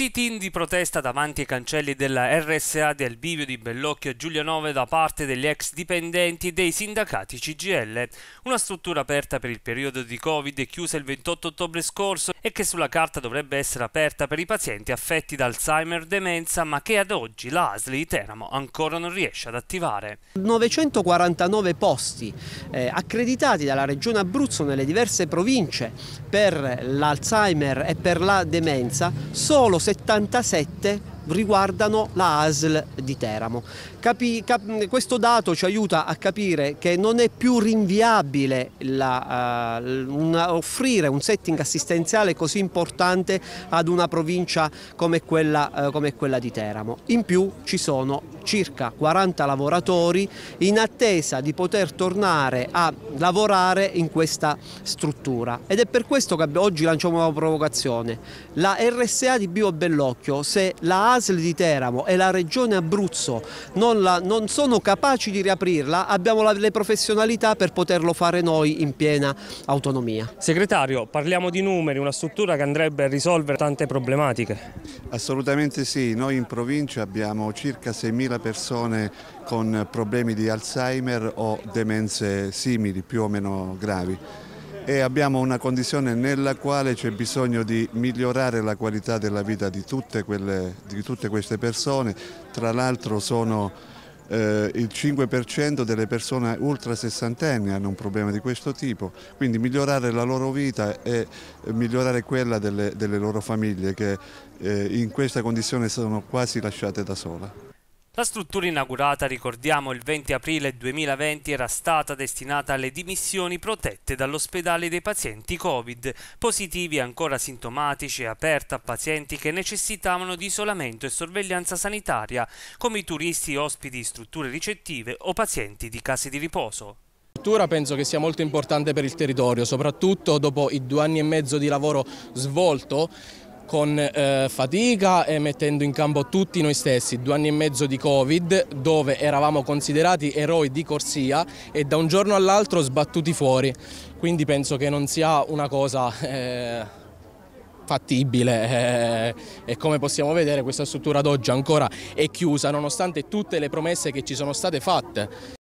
Sit-in di protesta davanti ai cancelli della RSA del bivio di Bellocchio e Giulianove da parte degli ex dipendenti dei sindacati CGL, una struttura aperta per il periodo di Covid e chiusa il 28 ottobre scorso e che sulla carta dovrebbe essere aperta per i pazienti affetti da Alzheimer demenza, ma che ad oggi la ASL di Teramo ancora non riesce ad attivare. 949 posti eh, accreditati dalla Regione Abruzzo nelle diverse province per l'Alzheimer e per la demenza solo 77 riguardano la ASL di Teramo. Capi, cap, questo dato ci aiuta a capire che non è più rinviabile la, uh, una, offrire un setting assistenziale così importante ad una provincia come quella, uh, come quella di Teramo. In più ci sono circa 40 lavoratori in attesa di poter tornare a lavorare in questa struttura ed è per questo che oggi lanciamo una provocazione. La RSA di Bio Bellocchio, se la ASL di Teramo e la Regione Abruzzo non, la, non sono capaci di riaprirla, abbiamo la, le professionalità per poterlo fare noi in piena autonomia. Segretario, parliamo di numeri, una struttura che andrebbe a risolvere tante problematiche. Assolutamente sì, noi in provincia abbiamo circa 6.000 30 persone con problemi di Alzheimer o demenze simili, più o meno gravi. E abbiamo una condizione nella quale c'è bisogno di migliorare la qualità della vita di tutte, quelle, di tutte queste persone. Tra l'altro sono eh, il 5% delle persone ultra sessantenne hanno un problema di questo tipo, quindi migliorare la loro vita e migliorare quella delle, delle loro famiglie che eh, in questa condizione sono quasi lasciate da sola. La struttura inaugurata, ricordiamo, il 20 aprile 2020 era stata destinata alle dimissioni protette dall'ospedale dei pazienti Covid, positivi ancora sintomatici e aperta a pazienti che necessitavano di isolamento e sorveglianza sanitaria, come i turisti ospiti di strutture ricettive o pazienti di case di riposo La struttura penso che sia molto importante per il territorio, soprattutto dopo i due anni e mezzo di lavoro svolto con eh, fatica e mettendo in campo tutti noi stessi, due anni e mezzo di Covid dove eravamo considerati eroi di corsia e da un giorno all'altro sbattuti fuori, quindi penso che non sia una cosa eh, fattibile eh, e come possiamo vedere questa struttura ad oggi ancora è chiusa nonostante tutte le promesse che ci sono state fatte.